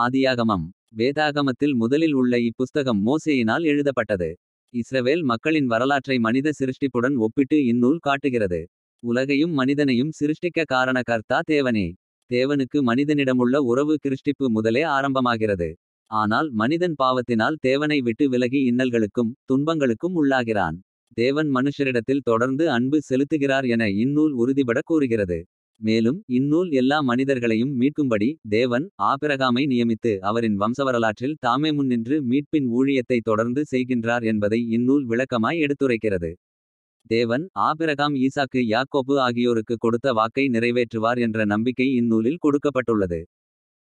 ஆதியாகமம் வேதாகமத்தில் முதலில் உள்ள இப்புஸ்தகம் மோசேயினால் எழுதப்பட்டது இஸ்ரவேல் மக்களின் வரலாற்றை மனித சிருஷ்டிப்புடன் ஒப்பிட்டு இந்நூல் காட்டுகிறது உலகையும் மனிதனையும் சிருஷ்டிக்க காரண கர்த்தா தேவனே தேவனுக்கு மனிதனிடமுள்ள உறவு கிருஷ்டிப்பு முதலே ஆரம்பமாகிறது ஆனால் மனிதன் பாவத்தினால் தேவனை விட்டு விலகி இன்னல்களுக்கும் துன்பங்களுக்கும் உள்ளாகிறான் தேவன் மனுஷரிடத்தில் தொடர்ந்து அன்பு செலுத்துகிறார் என இந்நூல் உறுதிபட கூறுகிறது மேலும் இந்நூல் எல்லா மனிதர்களையும் மீட்கும்படி தேவன் ஆபிரகாமை நியமித்து அவரின் வம்சவரலாற்றில் தாமே முன்னின்று மீட்பின் ஊழியத்தை தொடர்ந்து செய்கின்றார் என்பதை இந்நூல் விளக்கமாய் எடுத்துரைக்கிறது தேவன் ஆபிரகாம் ஈசாக்கு யாக்கோபு ஆகியோருக்கு கொடுத்த வாக்கை நிறைவேற்றுவார் என்ற நம்பிக்கை இந்நூலில் கொடுக்கப்பட்டுள்ளது